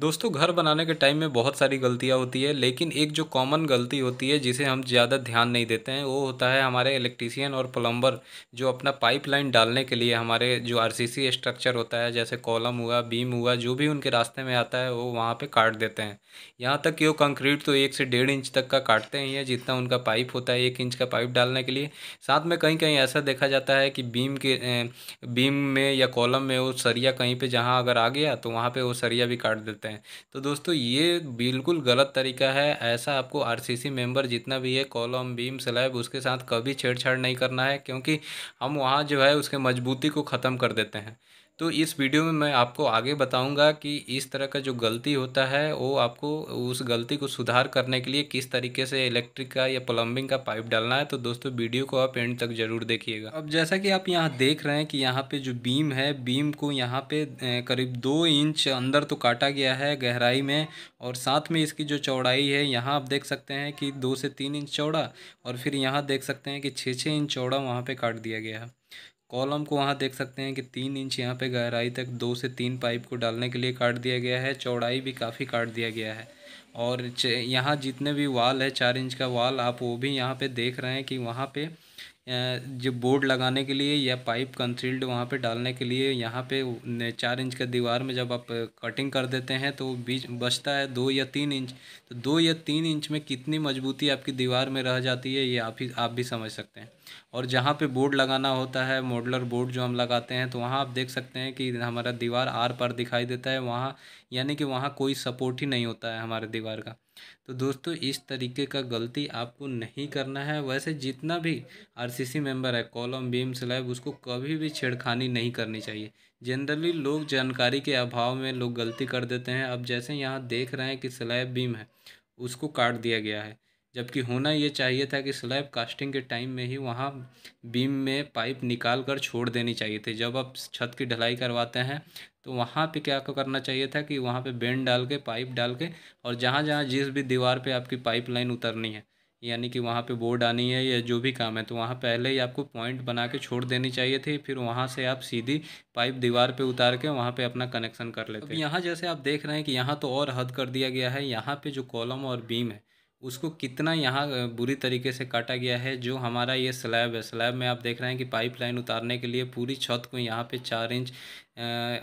दोस्तों घर बनाने के टाइम में बहुत सारी गलतियां होती है लेकिन एक जो कॉमन गलती होती है जिसे हम ज़्यादा ध्यान नहीं देते हैं वो होता है हमारे इलेक्ट्रीशियन और प्लम्बर जो अपना पाइपलाइन डालने के लिए हमारे जो आरसीसी स्ट्रक्चर होता है जैसे कॉलम हुआ बीम हुआ जो भी उनके रास्ते में आता है वो वहाँ पर काट देते हैं यहाँ तक कि वो कंक्रीट तो एक से डेढ़ इंच तक का काटते ही है जितना उनका पाइप होता है एक इंच का पाइप डालने के लिए साथ में कहीं कहीं ऐसा देखा जाता है कि बीम के बीम में या कॉलम में वो सरिया कहीं पर जहाँ अगर आ गया तो वहाँ पर वो सरिया भी काट देते सकते हैं तो दोस्तों ये बिल्कुल गलत तरीका है ऐसा आपको आरसीसी मेंबर जितना भी है कॉलम बीम स्लैब उसके साथ कभी छेड़छाड़ नहीं करना है क्योंकि हम वहाँ जो है उसके मजबूती को ख़त्म कर देते हैं तो इस वीडियो में मैं आपको आगे बताऊंगा कि इस तरह का जो गलती होता है वो आपको उस गलती को सुधार करने के लिए किस तरीके से इलेक्ट्रिक का या प्लम्बिंग का पाइप डालना है तो दोस्तों वीडियो को आप एंड तक ज़रूर देखिएगा अब जैसा कि आप यहाँ देख रहे हैं कि यहाँ पे जो बीम है बीम को यहाँ पे करीब दो इंच अंदर तो काटा गया है गहराई में और साथ में इसकी जो चौड़ाई है यहाँ आप देख सकते हैं कि दो से तीन इंच चौड़ा और फिर यहाँ देख सकते हैं कि छः छः इंच चौड़ा वहाँ पर काट दिया गया है कॉलम को वहाँ देख सकते हैं कि तीन इंच यहाँ पे गहराई तक दो से तीन पाइप को डालने के लिए काट दिया गया है चौड़ाई भी काफ़ी काट दिया गया है और यहाँ जितने भी वाल है चार इंच का वाल आप वो भी यहाँ पे देख रहे हैं कि वहाँ पे जो बोर्ड लगाने के लिए या पाइप कंसील्ड वहाँ पे डालने के लिए यहाँ पे चार इंच का दीवार में जब आप कटिंग कर देते हैं तो बीच बचता है दो या तीन इंच तो दो या तीन इंच में कितनी मजबूती आपकी दीवार में रह जाती है ये आप ही आप भी समझ सकते हैं और जहाँ पे बोर्ड लगाना होता है मॉडलर बोर्ड जो हम लगाते हैं तो वहाँ आप देख सकते हैं कि हमारा दीवार आर पर दिखाई देता है वहाँ यानी कि वहाँ कोई सपोर्ट ही नहीं होता है हमारे दीवार का तो दोस्तों इस तरीके का गलती आपको नहीं करना है वैसे जितना भी आरसीसी मेंबर है कॉलम बीम स्लैब उसको कभी भी छेड़खानी नहीं करनी चाहिए जनरली लोग जानकारी के अभाव में लोग गलती कर देते हैं अब जैसे यहाँ देख रहे हैं कि स्लैब बीम है उसको काट दिया गया है जबकि होना ये चाहिए था कि स्लैब कास्टिंग के टाइम में ही वहाँ बीम में पाइप निकाल कर छोड़ देनी चाहिए थी जब आप छत की ढलाई करवाते हैं तो वहाँ पे क्या करना चाहिए था कि वहाँ पे बेंड डाल के पाइप डाल के और जहाँ जहाँ जिस भी दीवार पे आपकी पाइप लाइन उतरनी है यानी कि वहाँ पे बोर्ड आनी है या जो भी काम है तो वहाँ पहले ही आपको पॉइंट बना के छोड़ देनी चाहिए थी फिर वहाँ से आप सीधी पाइप दीवार पे उतार के वहाँ पे अपना कनेक्शन कर लेते हैं यहाँ जैसे आप देख रहे हैं कि यहाँ तो और हद कर दिया गया है यहाँ पे जो कॉलम और बीम है उसको कितना यहाँ बुरी तरीके से काटा गया है जो हमारा ये स्लैब है स्लैब में आप देख रहे हैं कि पाइपलाइन उतारने के लिए पूरी छत को यहाँ पे चार इंच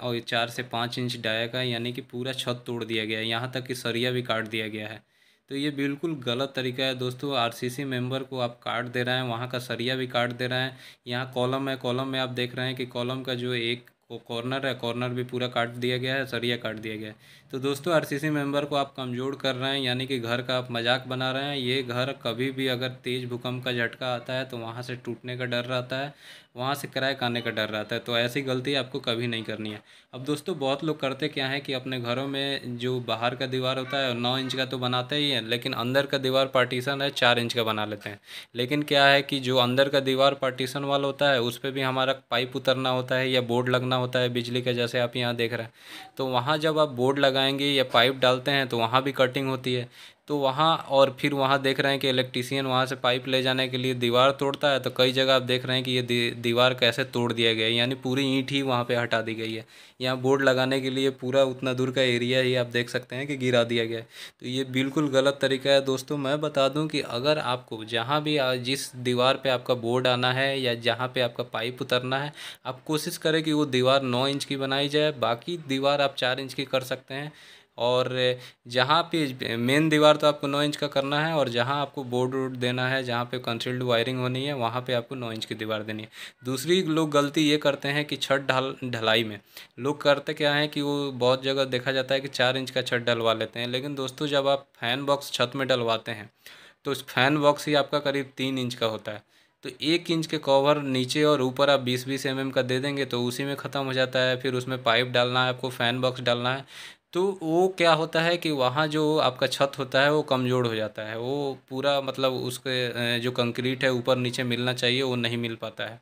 और चार से पाँच इंच डाया का यानी कि पूरा छत तोड़ दिया गया है यहाँ तक कि सरिया भी काट दिया गया है तो ये बिल्कुल गलत तरीका है दोस्तों आरसीसी मेंबर को आप काट दे रहे हैं वहाँ का सरिया भी काट दे रहे हैं यहाँ कॉलम है कॉलम में आप देख रहे हैं कि कॉलम का जो एक वो कॉर्नर है कॉर्नर भी पूरा काट दिया गया है सरिया काट दिया गया है तो दोस्तों आरसीसी मेंबर को आप कमज़ोर कर रहे हैं यानी कि घर का आप मजाक बना रहे हैं ये घर कभी भी अगर तेज़ भूकंप का झटका आता है तो वहाँ से टूटने का डर रहता है वहाँ से किराए आने का डर रहता है तो ऐसी गलती आपको कभी नहीं करनी है अब दोस्तों बहुत लोग करते क्या है कि अपने घरों में जो बाहर का दीवार होता है नौ इंच का तो बनाते ही है लेकिन अंदर का दीवार पार्टीशन है चार इंच का बना लेते हैं लेकिन क्या है कि जो अंदर का दीवार पार्टीशन वाला होता है उस पर भी हमारा पाइप उतरना होता है या बोर्ड लगना होता है बिजली का जैसे आप यहाँ देख रहे हैं तो वहाँ जब आप बोर्ड लगाएंगे या पाइप डालते हैं तो वहाँ भी कटिंग होती है तो वहाँ और फिर वहाँ देख रहे हैं कि इलेक्ट्रीसियन वहाँ से पाइप ले जाने के लिए दीवार तोड़ता है तो कई जगह आप देख रहे हैं कि ये दीवार कैसे तोड़ दिया गया है यानी पूरी ईंट ही वहाँ पे हटा दी गई है यहाँ बोर्ड लगाने के लिए पूरा उतना दूर का एरिया ही आप देख सकते हैं कि गिरा दिया गया है तो ये बिल्कुल गलत तरीका है दोस्तों मैं बता दूँ कि अगर आपको जहाँ भी जिस दीवार पर आपका बोर्ड आना है या जहाँ पर आपका पाइप उतरना है आप कोशिश करें कि वो दीवार नौ इंच की बनाई जाए बाकी दीवार आप चार इंच की कर सकते हैं और जहाँ पे मेन दीवार तो आपको नौ इंच का करना है और जहाँ आपको बोर्ड वोड देना है जहाँ पे कंसील्ड वायरिंग होनी है वहाँ पे आपको नौ इंच की दीवार देनी है दूसरी लोग गलती ये करते हैं कि छत ढाल ढलाई में लोग करते क्या है कि वो बहुत जगह देखा जाता है कि चार इंच का छत डलवा लेते हैं लेकिन दोस्तों जब आप फैन बॉक्स छत में डलवाते हैं तो उस फैन बॉक्स ही आपका करीब तीन इंच का होता है तो एक इंच के कवर नीचे और ऊपर आप बीस बीस एम mm का दे देंगे तो उसी में ख़त्म हो जाता है फिर उसमें पाइप डालना है आपको फ़ैन बॉक्स डालना है तो वो क्या होता है कि वहाँ जो आपका छत होता है वो कमज़ोर हो जाता है वो पूरा मतलब उसके जो कंक्रीट है ऊपर नीचे मिलना चाहिए वो नहीं मिल पाता है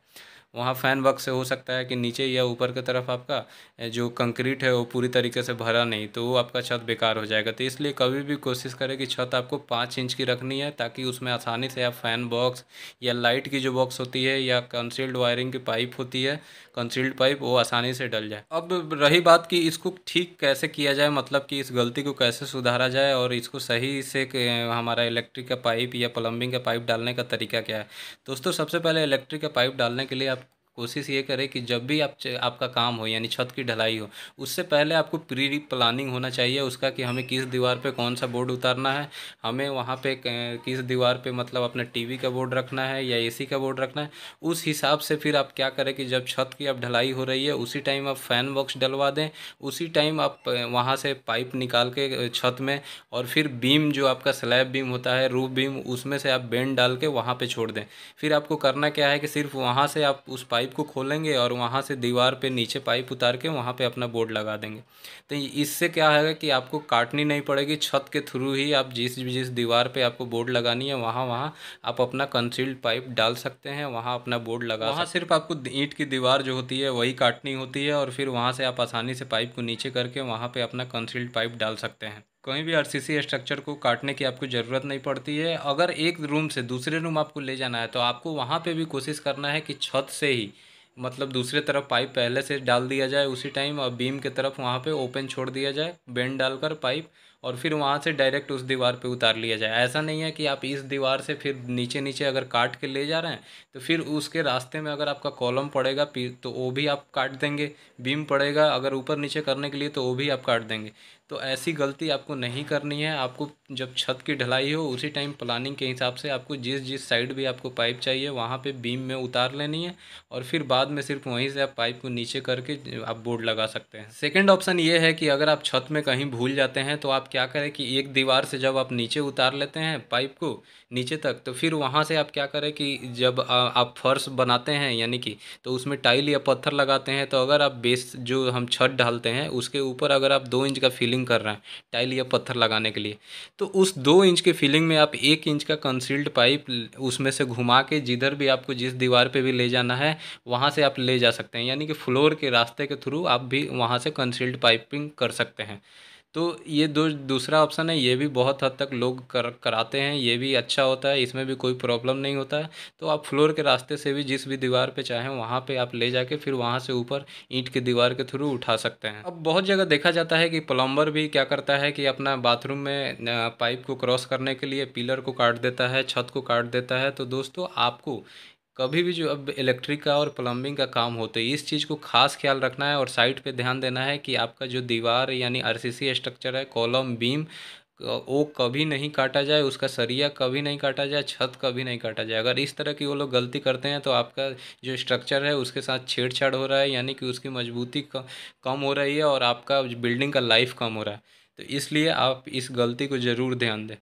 वहाँ फ़ैन वर्क से हो सकता है कि नीचे या ऊपर की तरफ आपका जो कंक्रीट है वो पूरी तरीके से भरा नहीं तो वो आपका छत बेकार हो जाएगा तो इसलिए कभी भी कोशिश करें कि छत आपको पाँच इंच की रखनी है ताकि उसमें आसानी से आप फ़ैन बॉक्स या लाइट की जो बॉक्स होती है या कंसील्ड वायरिंग की पाइप होती है कंसील्ड पाइप वो आसानी से डल जाए अब रही बात कि इसको ठीक कैसे किया जाए मतलब कि इस गलती को कैसे सुधारा जाए और इसको सही से हमारा इलेक्ट्रिक का पाइप या प्लम्बिंग का पाइप डालने का तरीका क्या है दोस्तों सबसे पहले इलेक्ट्रिक का पाइप डालने के लिए आप कोशिश ये करें कि जब भी आप आपका काम हो यानी छत की ढलाई हो उससे पहले आपको प्री प्लानिंग होना चाहिए उसका कि हमें किस दीवार पे कौन सा बोर्ड उतारना है हमें वहाँ पे किस दीवार पे मतलब अपना टीवी का बोर्ड रखना है या एसी का बोर्ड रखना है उस हिसाब से फिर आप क्या करें कि जब छत की आप ढलाई हो रही है उसी टाइम आप फ़ैन बॉक्स डलवा दें उसी टाइम आप वहाँ से पाइप निकाल के छत में और फिर बीम जो आपका स्लैब बीम होता है रूफ बीम उसमें से आप बेंड डाल के वहाँ पर छोड़ दें फिर आपको करना क्या है कि सिर्फ वहाँ से आप उस पाइप पाइप को खोलेंगे और वहाँ से दीवार पे नीचे पाइप उतार के वहाँ पे अपना बोर्ड लगा देंगे तो इससे क्या है कि आपको काटनी नहीं पड़ेगी छत के थ्रू ही आप जिस जिस दीवार पे आपको बोर्ड लगानी है वहाँ वहाँ आप अपना कंसील्ड पाइप डाल सकते हैं वहाँ अपना बोर्ड लगा वहाँ सिर्फ आपको ईंट की दीवार जो होती है वही काटनी होती है और फिर वहाँ से आप आसानी से पाइप को नीचे करके वहाँ पर अपना कंसील्ड पाइप डाल सकते हैं कहीं भी आरसीसी स्ट्रक्चर को काटने की आपको ज़रूरत नहीं पड़ती है अगर एक रूम से दूसरे रूम आपको ले जाना है तो आपको वहाँ पे भी कोशिश करना है कि छत से ही मतलब दूसरे तरफ पाइप पहले से डाल दिया जाए उसी टाइम और बीम के तरफ वहाँ पे ओपन छोड़ दिया जाए बेंड डालकर पाइप और फिर वहाँ से डायरेक्ट उस दीवार पे उतार लिया जाए ऐसा नहीं है कि आप इस दीवार से फिर नीचे नीचे अगर काट के ले जा रहे हैं तो फिर उसके रास्ते में अगर आपका कॉलम पड़ेगा तो वो भी आप काट देंगे बीम पड़ेगा अगर ऊपर नीचे करने के लिए तो वो भी आप काट देंगे तो ऐसी गलती आपको नहीं करनी है आपको जब छत की ढलाई हो उसी टाइम प्लानिंग के हिसाब से आपको जिस जिस साइड भी आपको पाइप चाहिए वहाँ पे बीम में उतार लेनी है और फिर बाद में सिर्फ वहीं से आप पाइप को नीचे करके आप बोर्ड लगा सकते हैं सेकंड ऑप्शन ये है कि अगर आप छत में कहीं भूल जाते हैं तो आप क्या करें कि एक दीवार से जब आप नीचे उतार लेते हैं पाइप को नीचे तक तो फिर वहाँ से आप क्या करें कि जब आप फर्श बनाते हैं यानी कि तो उसमें टाइल या पत्थर लगाते हैं तो अगर आप बेस जो हम छत ढालते हैं उसके ऊपर अगर आप दो इंच का फीलिंग फिलिंग कर रहे हैं टाइल या पत्थर लगाने के लिए तो उस दो इंच के फिलिंग में आप एक इंच का कंसील्ड पाइप उसमें से घुमा के जिधर भी आपको जिस दीवार पर भी ले जाना है वहाँ से आप ले जा सकते हैं यानी कि फ्लोर के रास्ते के थ्रू आप भी वहाँ से कंसील्ड पाइपिंग कर सकते हैं तो ये दो दूसरा ऑप्शन है ये भी बहुत हद तक लोग कर कराते हैं ये भी अच्छा होता है इसमें भी कोई प्रॉब्लम नहीं होता है तो आप फ्लोर के रास्ते से भी जिस भी दीवार पे चाहें वहाँ पे आप ले जाके फिर वहाँ से ऊपर ईंट की दीवार के थ्रू उठा सकते हैं अब बहुत जगह देखा जाता है कि प्लम्बर भी क्या करता है कि अपना बाथरूम में पाइप को क्रॉस करने के लिए पिलर को काट देता है छत को काट देता है तो दोस्तों आपको कभी भी जो अब इलेक्ट्रिक का और प्लम्बिंग का काम होते इस चीज़ को खास ख्याल रखना है और साइट पे ध्यान देना है कि आपका जो दीवार यानी आरसीसी स्ट्रक्चर है कॉलम बीम वो कभी नहीं काटा जाए उसका सरिया कभी नहीं काटा जाए छत कभी नहीं काटा जाए अगर इस तरह की वो लोग गलती करते हैं तो आपका जो स्ट्रक्चर है उसके साथ छेड़छाड़ हो रहा है यानी कि उसकी मजबूती कम हो रही है और आपका बिल्डिंग का लाइफ कम हो रहा है तो इसलिए आप इस गलती को ज़रूर ध्यान दें